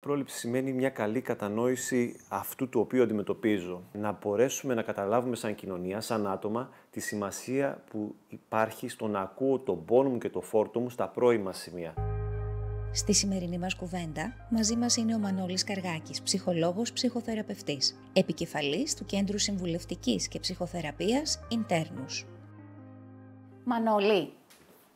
Πρόληψη σημαίνει μια καλή κατανόηση αυτού του οποίου αντιμετωπίζω. Να μπορέσουμε να καταλάβουμε σαν κοινωνία, σαν άτομα, τη σημασία που υπάρχει στο να ακούω τον πόνο μου και το φόρτο μου στα πρώιμα σημεία. Στη σημερινή μας κουβέντα, μαζί μας είναι ο Μανώλης Καργάκης, ψυχολόγος ψυχοθεραπευτής, επικεφαλής του Κέντρου Συμβουλευτικής και Ψυχοθεραπείας Ιντέρνους. Μανώλη,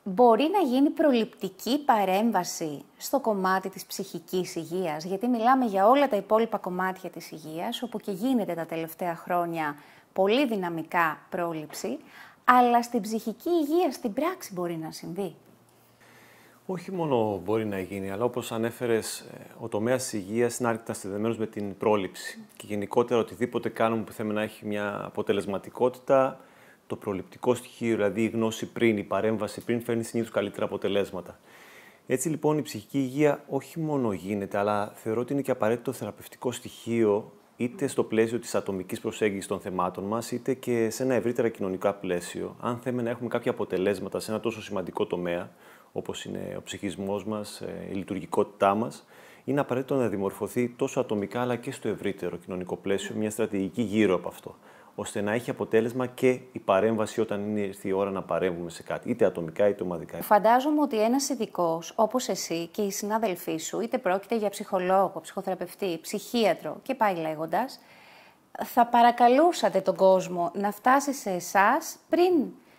μπορεί να γίνει προληπτική παρέμβαση στο κομμάτι της ψυχικής υγείας, γιατί μιλάμε για όλα τα υπόλοιπα κομμάτια της υγείας, όπου και γίνεται τα τελευταία χρόνια πολύ δυναμικά πρόληψη, αλλά στην ψυχική υγεία, στην πράξη μπορεί να συμβεί. Όχι μόνο μπορεί να γίνει, αλλά όπως ανέφερες, ε, ο τομέας της υγείας είναι άρκετα συνδεδεμένος με την πρόληψη. Και γενικότερα οτιδήποτε κάνουμε που θέλουμε να έχει μια αποτελεσματικότητα, το προληπτικό στοιχείο, δηλαδή η γνώση πριν, η παρέμβαση πριν, φέρνει συνήθως καλύτερα αποτελέσματα. Έτσι λοιπόν η ψυχική υγεία όχι μόνο γίνεται, αλλά θεωρώ ότι είναι και απαραίτητο θεραπευτικό στοιχείο είτε στο πλαίσιο της ατομικής προσέγγισης των θεμάτων μας, είτε και σε ένα ευρύτερα κοινωνικά πλαίσιο. Αν θέλουμε να έχουμε κάποια αποτελέσματα σε ένα τόσο σημαντικό τομέα, όπως είναι ο ψυχισμός μας, ε, η λειτουργικότητά μας, είναι απαραίτητο να δημορφωθεί τόσο ατομικά αλλά και στο ευρύτερο κοινωνικό πλαίσιο μια στρατηγική γύρω από αυτό ώστε να έχει αποτέλεσμα και η παρέμβαση όταν είναι η ώρα να παρέμβουμε σε κάτι, είτε ατομικά είτε ομαδικά. Φαντάζομαι ότι ένας ειδικός όπως εσύ και οι συνάδελφοί σου, είτε πρόκειται για ψυχολόγο, ψυχοθεραπευτή, ψυχίατρο και πάει λέγοντας, θα παρακαλούσατε τον κόσμο να φτάσει σε εσάς πριν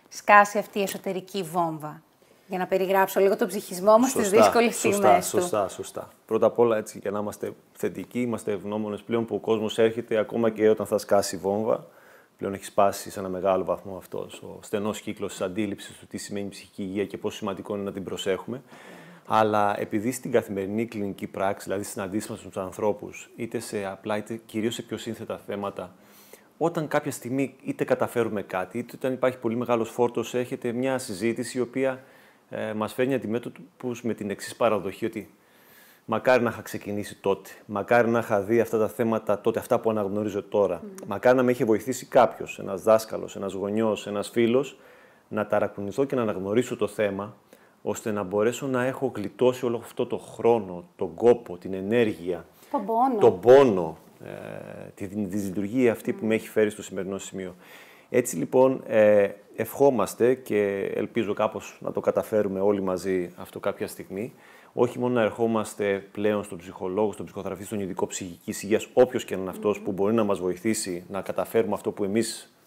σκάσει αυτή η εσωτερική βόμβα. Για να περιγράψω λίγο τον ψυχισμό μας στις δύσκολε στιγμέ. Σωστά, σωστά, σωστά. Πρώτα απ' όλα, έτσι, για να είμαστε θετικοί, είμαστε ευγνώμονες πλέον που ο κόσμος έρχεται ακόμα και όταν θα σκάσει βόμβα πλέον έχει σπάσει σε ένα μεγάλο βαθμό αυτός ο στενός κύκλος της αντίληψης του τι σημαίνει ψυχική υγεία και πόσο σημαντικό είναι να την προσέχουμε. Αλλά επειδή στην καθημερινή κλινική πράξη, δηλαδή στην μα με τους ανθρώπους, είτε σε απλά είτε κυρίως σε πιο σύνθετα θέματα, όταν κάποια στιγμή είτε καταφέρουμε κάτι, είτε όταν υπάρχει πολύ μεγάλος φόρτος, έχετε μια συζήτηση η οποία ε, μας φέρνει αντιμέτωπους με την εξής παραδοχή ότι Μακάρι να είχα ξεκινήσει τότε. Μακάρι να είχα δει αυτά τα θέματα τότε, αυτά που αναγνωρίζω τώρα. Mm. Μακάρι να με είχε βοηθήσει κάποιος, ένας δάσκαλος, ένας γονιός, ένας φίλος, να ταρακουνηθώ και να αναγνωρίσω το θέμα, ώστε να μπορέσω να έχω γλιτώσει όλο αυτό το χρόνο, τον κόπο, την ενέργεια, τον πόνο, τον πόνο ε, τη, τη λειτουργία αυτή που με έχει φέρει στο σημερινό σημείο. Έτσι λοιπόν ε, ευχόμαστε και ελπίζω κάπως να το καταφέρουμε όλοι μαζί αυτό κάποια στιγμή, όχι μόνο να ερχόμαστε πλέον στον ψυχολόγο, στον ψυχοθεραπευτή, στον ειδικό ψυχική υγεία, όποιος και να είναι αυτός που μπορεί να μας βοηθήσει να καταφέρουμε αυτό που εμείς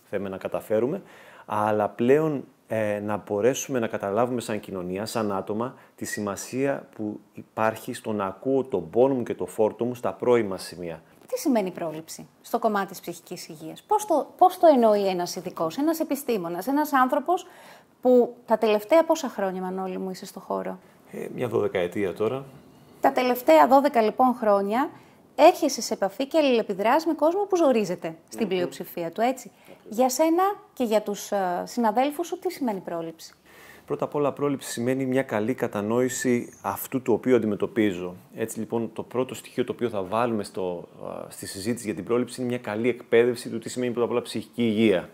θέλουμε να καταφέρουμε, αλλά πλέον ε, να μπορέσουμε να καταλάβουμε σαν κοινωνία, σαν άτομα, τη σημασία που υπάρχει στο να ακούω τον πόνο μου και το φόρτο μου στα πρώιμα σημεία. Τι σημαίνει πρόληψη στο κομμάτι της ψυχικής υγείας. Πώς το, πώς το εννοεί ένας ειδικός, ένας επιστήμονας, ένας άνθρωπος που τα τελευταία πόσα χρόνια, Μανώλη μου, είσαι στο χώρο ε, μια δωδεκαετία τώρα. Τα τελευταία 12 λοιπόν χρόνια έρχεσαι σε επαφή και αλληλεπιδράς με κόσμο που ζορίζεται στην πλειοψηφία του, έτσι. Για σένα και για τους ε, συναδέλφους σου τι σημαίνει πρόληψη. Πρώτα απ' όλα πρόληψη σημαίνει μια καλή κατανόηση αυτού του οποίου αντιμετωπίζω. Έτσι λοιπόν το πρώτο στοιχείο το οποίο θα βάλουμε στο, ε, στη συζήτηση για την πρόληψη είναι μια καλή εκπαίδευση του τι σημαίνει πρώτα απ' όλα ψυχική υγεία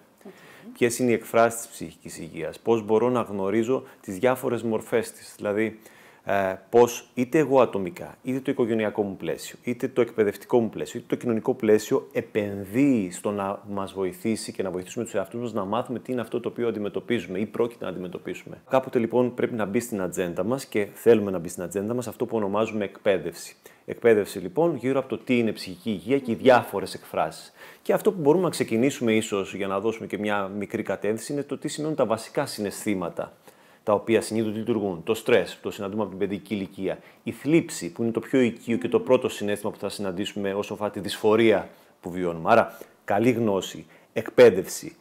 ποιες είναι οι εκφράσεις της ψυχικής υγείας, πώς μπορώ να γνωρίζω τις διάφορες μορφές της. Δηλαδή, ε, πώς είτε εγώ ατομικά, είτε το οικογενειακό μου πλαίσιο, είτε το εκπαιδευτικό μου πλαίσιο, είτε το κοινωνικό πλαίσιο επενδύει στο να μας βοηθήσει και να βοηθήσουμε τους εαυτούς μας να μάθουμε τι είναι αυτό το οποίο αντιμετωπίζουμε ή πρόκειται να αντιμετωπίσουμε. Κάποτε λοιπόν πρέπει να μπει στην ατζέντα μας και θέλουμε να μπει στην ατζέντα μας αυτό που ονομάζουμε εκπαίδευση. Εκπαίδευση λοιπόν γύρω από το τι είναι ψυχική υγεία και οι διάφορες εκφράσεις. Και αυτό που μπορούμε να ξεκινήσουμε ίσως για να δώσουμε και μια μικρή κατεύθυνση είναι το τι σημαίνουν τα βασικά συναισθήματα τα οποία συνήθως λειτουργούν, το στρες, το συναντούμε από την παιδική ηλικία, η θλίψη που είναι το πιο οικείο και το πρώτο συνέστημα που θα συναντήσουμε όσο αφορά τη δυσφορία που βιώνουμε. Άρα καλή γνώση, εκπαίδευση,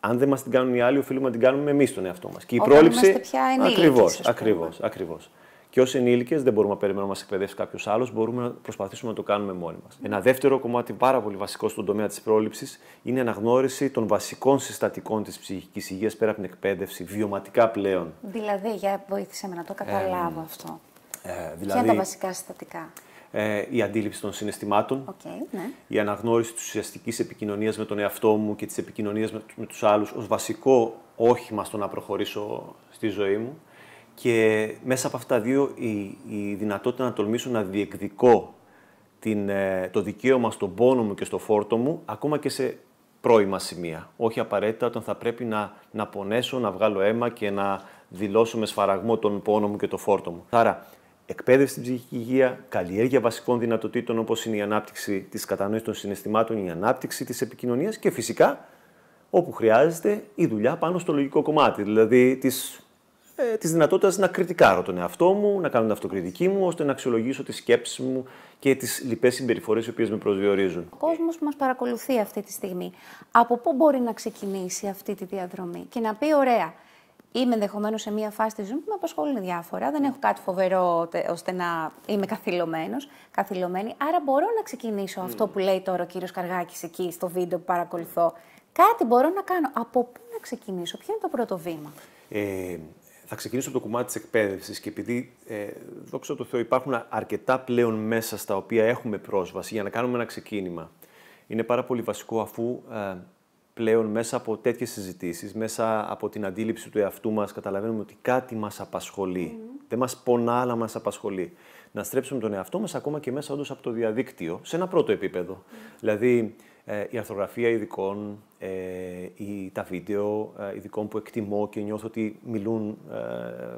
αν δεν μας την κάνουν οι άλλοι, οφείλουμε να την κάνουμε εμείς τον εαυτό μας. Και η Όταν πρόληψη. ακριβώ, ακριβώς, ακριβώς, και ως ενήλικες δεν μπορούμε να περιμένουμε να μας εκπαιδεύσει κάποιος άλλος, μπορούμε να προσπαθήσουμε να το κάνουμε μόνοι μας. Ένα δεύτερο κομμάτι πάρα πολύ βασικό στον τομέα της πρόληψης είναι η αναγνώριση των βασικών συστατικών της ψυχικής υγείας πέρα από την εκπαίδευση, βιωματικά πλέον. Δηλαδή, για βοήθησε με να το καταλάβω αυτό. Ε, δηλαδή, Ποια είναι τα βασικά συστατικά. Ε, η αντίληψη των συναισθημάτων, okay, ναι. η αναγνώριση της ουσιαστικής επικοινωνίας με τον εαυτό μου και της επικοινωνίας με, τους άλλους, ως βασικό όχημα στο να προχωρήσω στη ζωή μου, και μέσα από αυτά δύο η, η δυνατότητα να τολμήσω να διεκδικώ την, ε, το δικαίωμα στον πόνο μου και στο φόρτο μου, ακόμα και σε πρώιμα σημεία. Όχι απαραίτητα όταν θα πρέπει να, να πονέσω, να βγάλω αίμα και να δηλώσω με σφαραγμό τον πόνο μου και το φόρτο μου. Άρα, εκπαίδευση στην ψυχική υγεία, καλλιέργεια βασικών δυνατοτήτων όπως είναι η ανάπτυξη της κατανόησης των συναισθημάτων, η ανάπτυξη της επικοινωνίας και φυσικά όπου χρειάζεται η δουλειά πάνω στο λογικό κομμάτι, δηλαδή της ε, της δυνατότητας να κριτικάρω τον εαυτό μου, να κάνω την αυτοκριτική μου, ώστε να αξιολογήσω τις σκέψεις μου και τις λοιπές συμπεριφορές οι οποίες με προσδιορίζουν. Ο κόσμος που μας παρακολουθεί αυτή τη στιγμή, από πού μπορεί να ξεκινήσει αυτή τη διαδρομή και να πει: Ωραία, είμαι ενδεχομένως σε μία φάση της ζωής που με απασχολούν διάφορα. Δεν έχω κάτι φοβερό ώστε να είμαι καθυλωμένος, καθυλωμένη. Άρα μπορώ να ξεκινήσω αυτό mm. που λέει τώρα ο κύριος Καργάκης εκεί στο βίντεο που παρακολουθώ. Κάτι μπορώ να κάνω. Από πού να ξεκινήσω, ποιο είναι το πρώτο βήμα. Ε, θα ξεκινήσω από το κομμάτι της εκπαίδευσης και επειδή, ε, δόξα τω Θεώ, υπάρχουν αρκετά πλέον μέσα στα οποία έχουμε πρόσβαση για να κάνουμε ένα ξεκίνημα. Είναι πάρα πολύ βασικό αφού ε, πλέον μέσα από τέτοιες συζητήσεις, μέσα από την αντίληψη του εαυτού μας, καταλαβαίνουμε ότι κάτι μας απασχολεί. Δεν μας πονά, αλλά μας απασχολεί. Να στρέψουμε τον εαυτό μας ακόμα και μέσα όντως από το διαδίκτυο, σε ένα πρώτο επίπεδο. Δηλαδή, ε, η αρθρογραφία ειδικών, ε, ή τα βίντεο ε, ειδικών που εκτιμώ και νιώθω ότι μιλούν ε,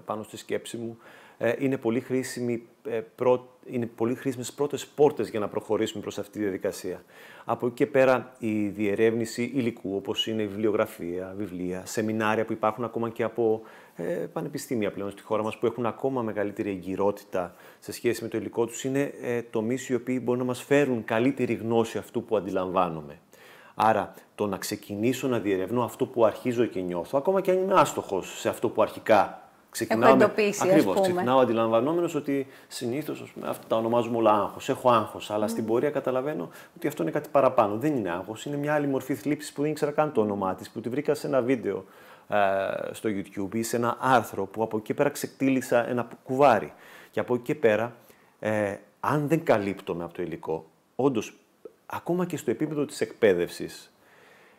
πάνω στη σκέψη μου. Ε, είναι, πολύ χρήσιμη, ε, πρώτε είναι πολύ χρήσιμες πρώτες πόρτες για να προχωρήσουμε προς αυτή τη διαδικασία. Από εκεί και πέρα η διερεύνηση υλικού, όπως είναι η βιβλιογραφία, βιβλία, σεμινάρια που υπάρχουν ακόμα και από πανεπιστήμια πλέον στη χώρα μας, που έχουν ακόμα μεγαλύτερη εγκυρότητα σε σχέση με το υλικό τους, είναι ε, τομείς οι οποίοι μπορούν να μας φέρουν καλύτερη γνώση αυτού που αντιλαμβάνομαι. Άρα, το να ξεκινήσω να διερευνώ αυτό που αρχίζω και νιώθω, ακόμα και αν είμαι άστοχος σε αυτό που αρχικά ξεκινάω. Έχω εντοπίσει, Ακριβώ. Ξεκινάω αντιλαμβανόμενος ότι συνήθως αυτά τα ονομάζουμε όλα άγχος. Έχω άγχος, αλλά mm. στην πορεία καταλαβαίνω ότι αυτό είναι κάτι παραπάνω. Δεν είναι άγχος, είναι μια άλλη μορφή θλίψης που δεν ήξερα καν το όνομά της, που τη βρήκα σε ένα βίντεο ε, στο YouTube ή σε ένα άρθρο που από εκεί πέρα ξεκτήλησα ένα κουβάρι. Και από εκεί πέρα, ε, αν δεν καλύπτομαι από το υλικό, όντως ακόμα και στο επίπεδο της εκπαίδευσης,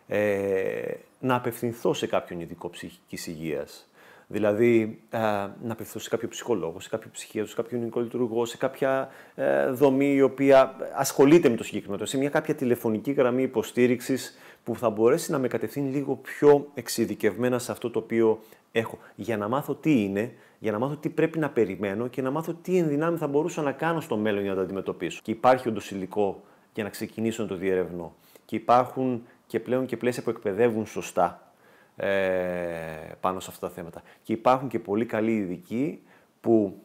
ε, να απευθυνθώ σε κάποιον ειδικό ψυχικής υγείας. Δηλαδή, να απευθυνθώ σε κάποιο ψυχολόγο, σε κάποιο ψυχίατρο, σε κάποιον λειτουργό, σε κάποια ε, δομή η οποία ασχολείται με το συγκεκριμένο, σε μια κάποια τηλεφωνική γραμμή υποστήριξης που θα μπορέσει να με κατευθύνει λίγο πιο εξειδικευμένα σε αυτό το οποίο έχω. Για να μάθω τι είναι, για να μάθω τι πρέπει να περιμένω και να μάθω τι ενδυνάμει θα μπορούσα να κάνω στο μέλλον για να τα αντιμετωπίσω. Και υπάρχει όντως υλικό για να ξεκινήσω να το διερευνώ. Και υπάρχουν και πλέον και πλαίσια που εκπαιδεύουν σωστά ε, πάνω σε αυτά τα θέματα. Και υπάρχουν και πολύ καλοί ειδικοί που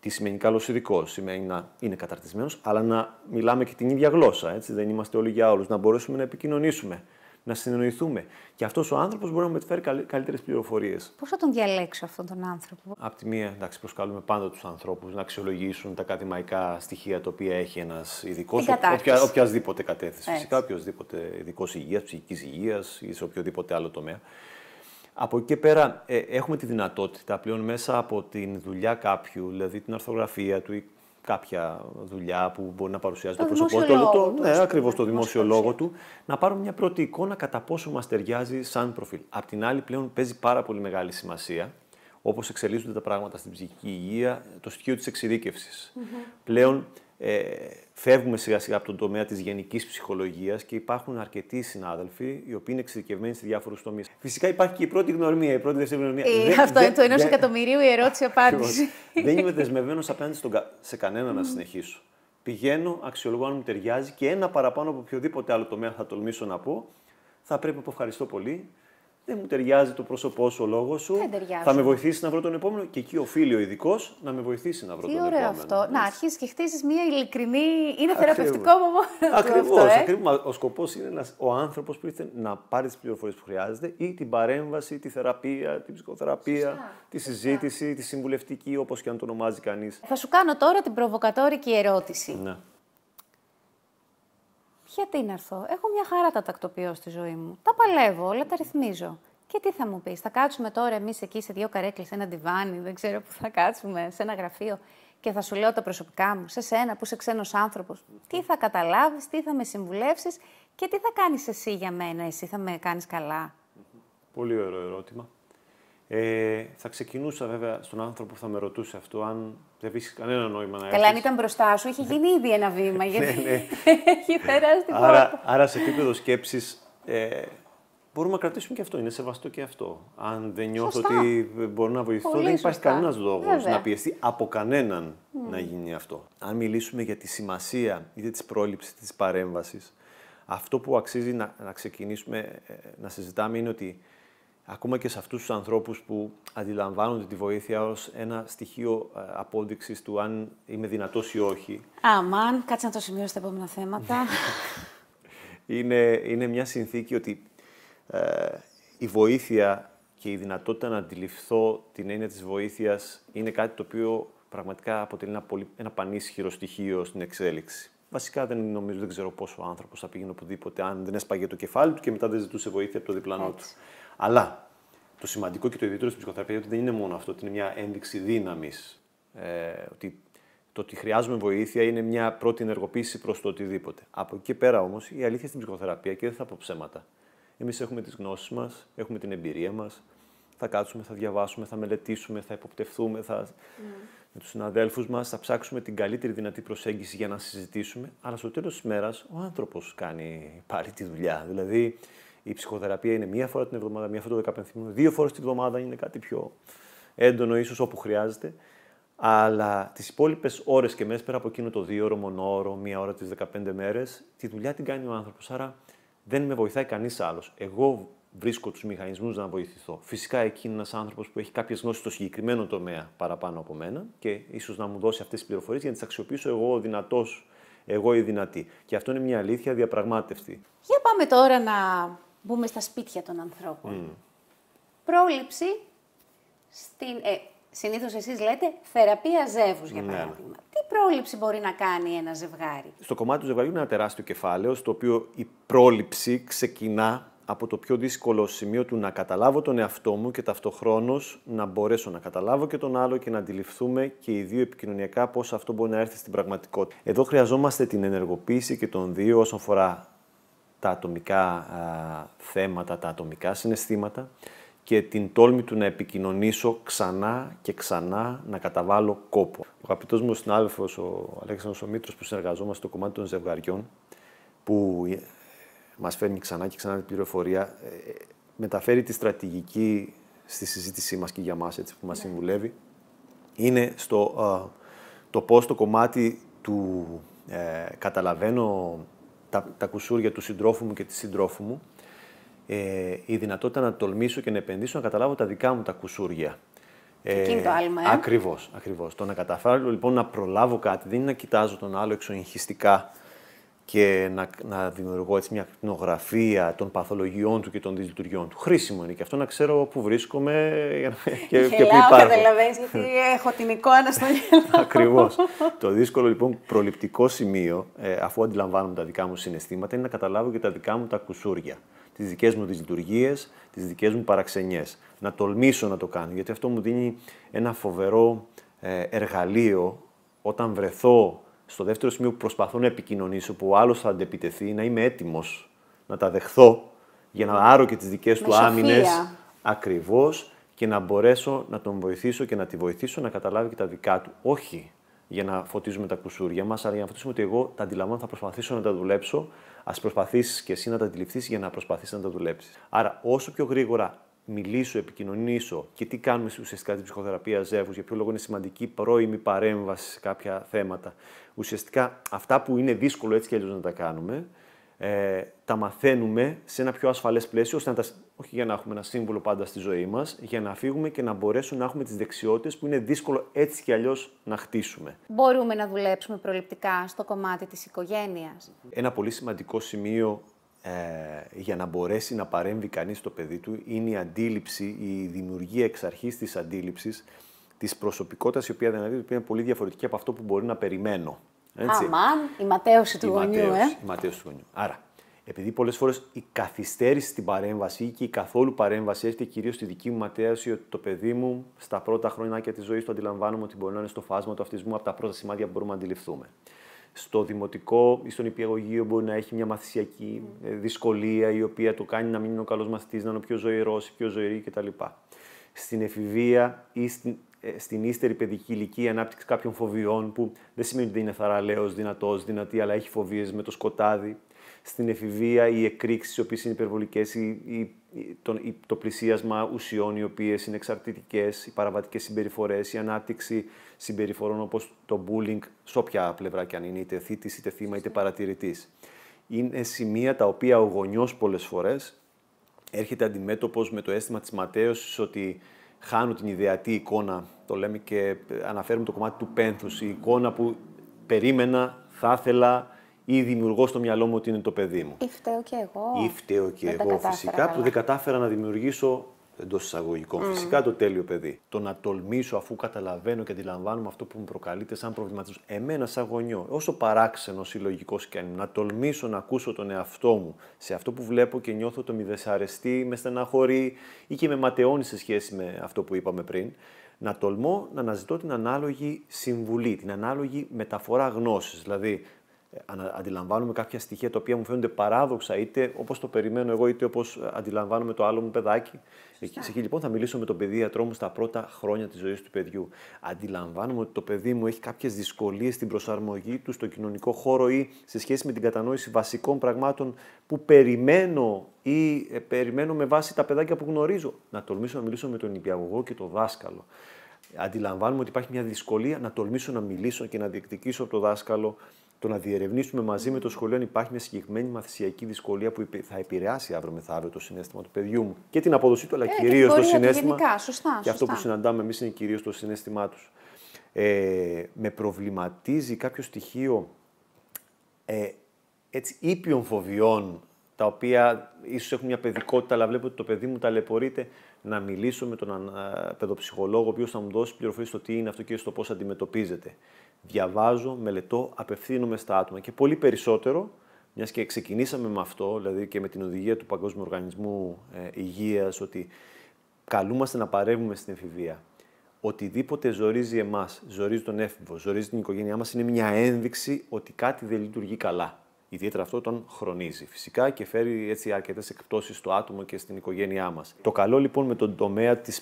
τι σημαίνει καλός ειδικός, σημαίνει να είναι καταρτισμένος, αλλά να μιλάμε και την ίδια γλώσσα. Έτσι. Δεν είμαστε όλοι για όλους, να μπορέσουμε να επικοινωνήσουμε να συνεννοηθούμε. Και αυτός ο άνθρωπος μπορεί να μεταφέρει καλύτερες πληροφορίες. Πώς θα τον διαλέξω αυτόν τον άνθρωπο. Απ' τη μία, εντάξει, προσκαλούμε πάντα τους ανθρώπους να αξιολογήσουν τα ακαδημαϊκά στοιχεία τα οποία έχει ένας ειδικός. Οποια, οποιασδήποτε κατεύθυνση. Φυσικά, οποιοδήποτε ειδικός υγείας, ψυχικής υγείας ή σε οποιοδήποτε άλλο τομέα. Από εκεί και πέρα ε, έχουμε τη δυνατότητα πλέον μέσα από την δουλειά κάποιου, δηλαδή την αρθογραφία του κάποια δουλειά που μπορεί να παρουσιάζει το, το πρόσωπό του, το, ναι, ακριβώς το δημόσιο λόγο του, να πάρουμε μια πρώτη εικόνα κατά πόσο μας ταιριάζει σαν προφίλ. Απ' την άλλη, πλέον παίζει πάρα πολύ μεγάλη σημασία όπως εξελίσσονται τα πράγματα στην ψυχική υγεία, το στοιχείο της εξειδικευση Πλέον ε, φεύγουμε σιγά σιγά από τον τομέα της γενικής ψυχολογίας και υπάρχουν αρκετοί συνάδελφοι οι οποίοι είναι εξειδικευμένοι σε διάφορους τομείς. Φυσικά υπάρχει και η πρώτη γνωρμία, η πρώτη δεύτερη γνωρμία. Ε, αυτό είναι το ενός εκατομμυρίου η ερώτηση απάντηση. δεν είμαι δεσμευμένος απέναντι στον, σε κανένα να συνεχίσω. Πηγαίνω, αξιολογώ αν μου ταιριάζει και ένα παραπάνω από οποιοδήποτε άλλο τομέα θα τολμήσω να πω. Θα πρέπει να πω ευχαριστώ πολύ δεν μου ταιριάζει το πρόσωπό σου, ο λόγος σου. Δεν ταιριάζει. Θα με βοηθήσει να βρω τον επόμενο και εκεί οφείλει ο ειδικός να με βοηθήσει να βρω Τι τον ωραίο αυτό. Να αρχίσει και χτίσει μια ειλικρινή. Είναι θεραπευτικό μου μόνο. Ακριβώς. Ε? Ο σκοπός είναι ο άνθρωπος που ήρθε να πάρει τις πληροφορίες που χρειάζεται ή την παρέμβαση, τη θεραπεία, την ψυχοθεραπεία, τη συζήτηση, τη συμβουλευτική, όπως και αν το ονομάζει κανείς. Θα σου κάνω τώρα την προβοκατόρικη ερώτηση. Ναι. Γιατί να έρθω. Έχω μια χαρά τα τακτοποιώ στη ζωή μου. Τα παλεύω, όλα τα ρυθμίζω. Και τι θα μου πεις, θα κάτσουμε τώρα εμείς εκεί σε δύο καρέκλες, σε ένα ντιβάνι, δεν ξέρω που θα κάτσουμε, σε ένα γραφείο και θα σου λέω τα προσωπικά μου, σε σένα που είσαι ξένος άνθρωπος. Τι θα καταλάβεις, τι θα με συμβουλεύσεις και τι θα κάνεις εσύ για μένα, εσύ θα με κάνεις καλά. Πολύ ωραίο ερώτημα. Ε, θα ξεκινούσα βέβαια στον άνθρωπο που θα με ρωτούσε αυτό, αν δεν βρίσκει κανένα νόημα να έρθει. Καλά, αν ήταν μπροστά σου, έχει γίνει ήδη ένα βήμα. Ναι, γιατί ναι, ναι. έχει περάσει την άρα, άρα, σε επίπεδο σκέψης, ε, μπορούμε να κρατήσουμε και αυτό. Είναι σεβαστό και αυτό. Αν δεν νιώθω ότι μπορώ να βοηθήσω, δεν υπάρχει κανένας λόγος να πιεστεί από κανέναν να γίνει αυτό. Αν μιλήσουμε για τη σημασία είτε της πρόληψης της παρέμβασης, αυτό που αξίζει να, να ξεκινήσουμε ε, να συζητάμε είναι ότι ακόμα και σε αυτούς τους ανθρώπους που αντιλαμβάνονται τη βοήθεια ως ένα στοιχείο ε, απόδειξης του αν είμαι δυνατός ή όχι. Αμάν, κάτσε να το σημειώσω στα επόμενα θέματα. είναι, είναι μια συνθήκη ότι ε, η βοήθεια και η δυνατότητα να αντιληφθώ την έννοια της βοήθειας είναι κάτι το οποίο πραγματικά αποτελεί ένα, πολύ, ένα πανίσχυρο στοιχείο στην εξέλιξη. Βασικά δεν νομίζω, δεν ξέρω πόσο άνθρωπος θα πήγαινε οπουδήποτε αν δεν έσπαγε το κεφάλι του και μετά δεν ζητούσε βοήθεια από το διπλανό αλλά το σημαντικό και το ιδιαίτερο στην ψυχοθεραπεία ότι δεν είναι μόνο αυτό, ότι είναι μια ένδειξη δύναμης. Ε, ότι το ότι χρειάζομαι βοήθεια είναι μια πρώτη ενεργοποίηση προς το οτιδήποτε. Από εκεί και πέρα όμως η αλήθεια στην ψυχοθεραπεία και δεν θα πω ψέματα. Εμείς έχουμε τις γνώσεις μας, έχουμε την εμπειρία μας. Θα κάτσουμε, θα διαβάσουμε, θα μελετήσουμε, θα υποπτευθούμε, θα... Mm. με τους συναδέλφους μας, θα ψάξουμε την καλύτερη δυνατή προσέγγιση για να συζητήσουμε. Αλλά στο τέλος της μέρας ο άνθρωπος κάνει πάλι τη δουλειά. Δηλαδή η ψυχοθεραπεία είναι μία φορά την εβδομάδα, μία φορά το 15 δύο φορές την εβδομάδα είναι κάτι πιο έντονο, ίσως όπου χρειάζεται. Αλλά τις υπόλοιπες ώρες και μέρες, πέρα από εκείνο το δύο ώρο, μονόωρο, μία ώρα τις 15 μέρες, τη δουλειά την κάνει ο άνθρωπος. Άρα δεν με βοηθάει κανείς άλλος. Εγώ βρίσκω τους μηχανισμούς να βοηθηθώ. Φυσικά εκεί είναι ένας άνθρωπος που έχει κάποιες γνώσεις στο συγκεκριμένο τομέα παραπάνω από μένα και ίσως να μου δώσει αυτές τις πληροφορίες για να τις αξιοποιήσω εγώ ο δυνατός, εγώ η δυνατή. Και αυτό είναι μια αλήθεια διαπραγμάτευτη. Για πάμε τώρα να μπούμε στα σπίτια των ανθρώπων. Mm. Πρόληψη στην... Ε, συνήθως εσείς λέτε θεραπεία ζεύους, για ναι, ναι. παράδειγμα. Τι πρόληψη μπορεί να κάνει ένα ζευγάρι. Στο κομμάτι του ζευγαριού είναι ένα τεράστιο κεφάλαιο, στο οποίο η πρόληψη ξεκινά από το πιο δύσκολο σημείο του να καταλάβω τον εαυτό μου και ταυτοχρόνως να μπορέσω να καταλάβω και τον άλλο και να αντιληφθούμε και οι δύο επικοινωνιακά πώς αυτό μπορεί να έρθει στην πραγματικότητα. Εδώ χρειαζόμαστε την ενεργοποίηση και των δύο όσον αφορά τα ατομικά θέματα, τα ατομικά συναισθήματα και την τόλμη του να επικοινωνήσω ξανά και ξανά να καταβάλω κόπο. Ο αγαπητός μου συνάδελφος, ο Αλέξανδρος ο Μήτρος, που συνεργαζόμαστε στο κομμάτι των ζευγαριών, που ε, μας φέρνει ξανά και ξανά την πληροφορία, ε, μεταφέρει τη στρατηγική στη συζήτησή μας και για μας, έτσι, που μας ναι. συμβουλεύει, είναι στο, το πώς το κομμάτι του ε, καταλαβαίνω τα, τα κουσούρια του συντρόφου μου και της συντρόφου μου, ε, η δυνατότητα να τολμήσω και να επενδύσω, να καταλάβω τα δικά μου τα κουσούρια. Και εκείνη ε, το άλμα, ε. Ακριβώς, ακριβώς. Το να καταφέρω λοιπόν να προλάβω κάτι, δεν είναι να κοιτάζω τον άλλο εξοχιστικά και να, να δημιουργώ έτσι μια κτηνογραφία των παθολογιών του και των δυσλειτουργιών του. Χρήσιμο είναι και αυτό να ξέρω πού βρίσκομαι και, Γελάω, και πού υπάρχω. καταλαβαίνεις γιατί έχω την εικόνα στο γελό. Ακριβώς. Το δύσκολο λοιπόν προληπτικό σημείο, ε, αφού αντιλαμβάνομαι τα δικά μου συναισθήματα, είναι να καταλάβω και τα δικά μου τα κουσούρια, Τις δικές μου δυσλειτουργίες, τις δικές μου παραξενιές. Να τολμήσω να το κάνω, γιατί αυτό μου δίνει ένα φοβερό ε, εργαλείο όταν βρεθώ στο δεύτερο σημείο που προσπαθώ να επικοινωνήσω, που ο άλλος θα αντεπιτεθεί, να είμαι έτοιμος να τα δεχθώ για να άρω και τις δικές του άμυνες. Ακριβώς και να μπορέσω να τον βοηθήσω και να τη βοηθήσω να καταλάβει και τα δικά του. Όχι για να φωτίζουμε τα κουσούρια μας, αλλά για να φωτίσουμε ότι εγώ τα αντιλαμβάνω, θα προσπαθήσω να τα δουλέψω. Ας προσπαθήσεις και εσύ να τα αντιληφθείς για να προσπαθήσεις να τα δουλέψεις. Άρα, όσο πιο γρήγορα μιλήσω, επικοινωνήσω και τι κάνουμε ουσιαστικά στην ψυχοθεραπεία ζεύγου, για ποιο λόγο είναι σημαντική πρώιμη παρέμβαση σε κάποια θέματα. Ουσιαστικά αυτά που είναι δύσκολο έτσι και αλλιώς να τα κάνουμε, ε, τα μαθαίνουμε σε ένα πιο ασφαλές πλαίσιο, ώστε να τα, όχι για να έχουμε ένα σύμβολο πάντα στη ζωή μας, για να φύγουμε και να μπορέσουμε να έχουμε τις δεξιότητες που είναι δύσκολο έτσι και αλλιώς να χτίσουμε. Μπορούμε να δουλέψουμε προληπτικά στο κομμάτι της οικογένειας. Ένα πολύ σημαντικό σημείο ε, για να μπορέσει να παρέμβει κανείς στο παιδί του είναι η αντίληψη, η δημιουργία εξ αρχής της αντίληψης της προσωπικότητας η οποία δηλαδή είναι πολύ διαφορετική από αυτό που μπορεί να περιμένω. Έτσι. Αμάν, η ματέωση του η γονιού, ματέωση, ε. Η ματέωση του γονιού. Άρα, επειδή πολλές φορές η καθυστέρηση στην παρέμβαση ή και η καθόλου παρέμβαση έρχεται κυρίως στη δική μου ματέωση ότι το παιδί μου στα πρώτα χρόνια τη ζωή του αντιλαμβάνομαι ότι μπορεί να είναι στο φάσμα του αυτισμού από τα πρώτα σημάδια που μπορούμε να αντιληφθούμε στο δημοτικό ή στον υπηαγωγείο μπορεί να έχει μια μαθησιακή ε, δυσκολία η οποία το κάνει να μην είναι ο καλός μαθητής, να είναι ο πιο ζωηρός, πιο ζωηρή κτλ. Στην εφηβεία ή στην ε, στην ύστερη παιδική ηλικία ανάπτυξη κάποιων φοβιών που δεν σημαίνει ότι είναι θαραλέος δυνατός, δυνατή, αλλά έχει φοβίες με το σκοτάδι. Στην εφηβεία οι εκρήξεις, οι οποίες είναι υπερβολικές, το, το πλησίασμα ουσιών οι οποίες είναι εξαρτητικές, οι παραβατικές συμπεριφορές, η ανάπτυξη συμπεριφορών όπως το bullying σε όποια πλευρά και αν είναι, είτε θήτης, είτε θύμα, είτε παρατηρητής. Είναι σημεία τα οποία ο γονιός πολλές φορές. έρχεται αντιμέτωπος με το αίσθημα της ματέωσης ότι χάνουν την ιδεατή εικόνα το λέμε και αναφέρουμε το κομμάτι του πένθους, η εικόνα που περίμενα, θα ήθελα ή δημιουργώ στο μυαλό μου ότι είναι το παιδί μου. Ή φταίω και εγώ. Ή φταίω και εγώ φυσικά που δεν κατάφερα να δημιουργήσω εντός εισαγωγικών. Mm. Φυσικά το τέλειο παιδί. Το να τολμήσω αφού καταλαβαίνω και αντιλαμβάνομαι αυτό που μου προκαλείται σαν προβληματισμό. Εμένα, σαν γονιό, όσο παράξενο συλλογικός και αν είναι, να τολμήσω να ακούσω τον εαυτό μου σε αυτό που βλέπω και νιώθω το μη δεσαρεστή, με στεναχωρεί ή και με ματαιώνει σε σχέση με αυτό που είπαμε πριν να τολμώ να αναζητώ την ανάλογη συμβουλή, την ανάλογη μεταφορά γνώσης. Δηλαδή, αντιλαμβάνομαι κάποια στοιχεία τα οποία μου φαίνονται παράδοξα, είτε όπως το περιμένω εγώ, είτε όπως ε, αντιλαμβάνομαι το άλλο μου παιδάκι. Εκεί, εκεί λοιπόν θα μιλήσω με τον παιδί ιατρό μου στα πρώτα χρόνια της ζωής του παιδιού. Αντιλαμβάνομαι ότι το παιδί μου έχει κάποιες δυσκολίες στην προσαρμογή του στο κοινωνικό χώρο ή σε σχέση με την κατανόηση βασικών πραγμάτων που περιμένω ή ε, περιμένω με βάση τα παιδάκια που γνωρίζω. Να τολμήσω να μιλήσω με τον υπηαγωγό και τον δάσκαλο. Αντιλαμβάνομαι ότι υπάρχει μια δυσκολία να τολμήσω να μιλήσω και να διεκδικήσω από το δάσκαλο το να διερευνήσουμε μαζί με το σχολείο αν υπάρχει μια συγκεκριμένη μαθησιακή δυσκολία που θα επηρεάσει αύριο μεθαύριο το συνέστημα του παιδιού μου και την απόδοσή του, αλλά ε, κυρίως το συνέστημα. Γενικά, σωστά, και αυτό που συναντάμε εμείς είναι κυρίως το συνέστημά τους. Ε, με προβληματίζει κάποιο στοιχείο ε, έτσι ήπιων φοβιών, τα οποία ίσως έχουν μια παιδικότητα, αλλά βλέπω ότι το παιδί μου ταλαιπωρείται, να μιλήσω με τον παιδοψυχολόγο, ο οποίος θα μου δώσει πληροφορίες στο τι είναι αυτό και στο πώς αντιμετωπίζεται διαβάζω, μελετώ, απευθύνομαι στα άτομα και πολύ περισσότερο, μιας και ξεκινήσαμε με αυτό, δηλαδή και με την οδηγία του Παγκόσμιου Οργανισμού ε, Υγείας, ότι καλούμαστε να παρεύουμε στην εφηβεία. Οτιδήποτε ζορίζει εμάς, ζορίζει τον έφηβο, ζορίζει την οικογένειά μας, είναι μια ένδειξη ότι κάτι δεν λειτουργεί καλά. Ιδιαίτερα αυτό τον χρονίζει φυσικά και φέρει έτσι αρκετές εκπτώσεις στο άτομο και στην οικογένειά μας. Το καλό λοιπόν με τον τομέα της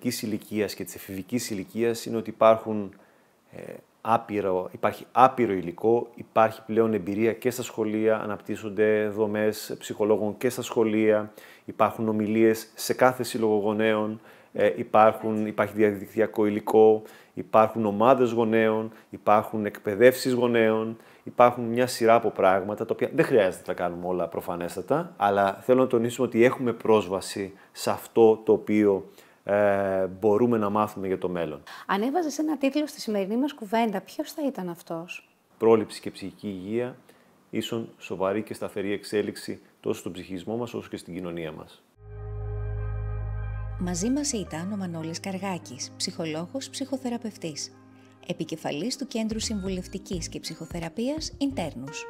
της ηλικίας και της εφηβικής ηλικίας είναι ότι υπάρχουν ε, άπειρο, υπάρχει άπειρο υλικό, υπάρχει πλέον εμπειρία και στα σχολεία, αναπτύσσονται δομές ψυχολόγων και στα σχολεία, υπάρχουν ομιλίες σε κάθε σύλλογο γονέων, ε, υπάρχουν, υπάρχει διαδικτυακό υλικό, υπάρχουν ομάδες γονέων, υπάρχουν εκπαιδεύσεις γονέων, υπάρχουν μια σειρά από πράγματα τα οποία δεν χρειάζεται να τα κάνουμε όλα προφανέστατα, αλλά θέλω να τονίσουμε ότι έχουμε πρόσβαση σε αυτό το οποίο ε, μπορούμε να μάθουμε για το μέλλον. Αν έβαζες ένα τίτλο στη σημερινή μας κουβέντα, ποιος θα ήταν αυτός? Πρόληψη και ψυχική υγεία, ίσον σοβαρή και σταθερή εξέλιξη τόσο στον ψυχισμό μας όσο και στην κοινωνία μας. Μαζί μας ήταν ο Μανώλης Καργάκης, ψυχολόγος, ψυχοθεραπευτής. Επικεφαλής του Κέντρου Συμβουλευτικής και Ψυχοθεραπείας Ιντέρνους.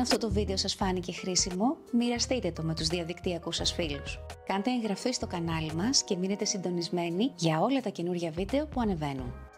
Αν αυτό το βίντεο σας φάνηκε χρήσιμο, μοιραστείτε το με τους διαδικτυακούς σας φίλους. Κάντε εγγραφή στο κανάλι μας και μείνετε συντονισμένοι για όλα τα καινούργια βίντεο που ανεβαίνουν.